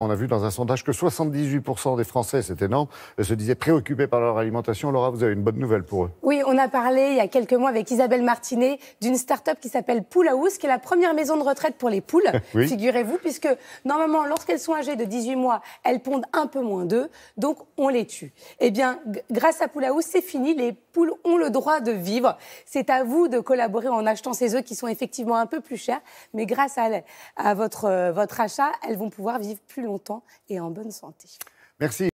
On a vu dans un sondage que 78% des Français, c'est énorme, euh, se disaient préoccupés par leur alimentation. Laura, vous avez une bonne nouvelle pour eux. Oui, on a parlé il y a quelques mois avec Isabelle Martinet d'une start-up qui s'appelle Pool House, qui est la première maison de retraite pour les poules, figurez-vous, puisque normalement, lorsqu'elles sont âgées de 18 mois, elles pondent un peu moins d'œufs, donc on les tue. Eh bien, grâce à Pool c'est fini, les ont le droit de vivre. C'est à vous de collaborer en achetant ces œufs qui sont effectivement un peu plus chers, mais grâce à, à votre, euh, votre achat, elles vont pouvoir vivre plus longtemps et en bonne santé. Merci.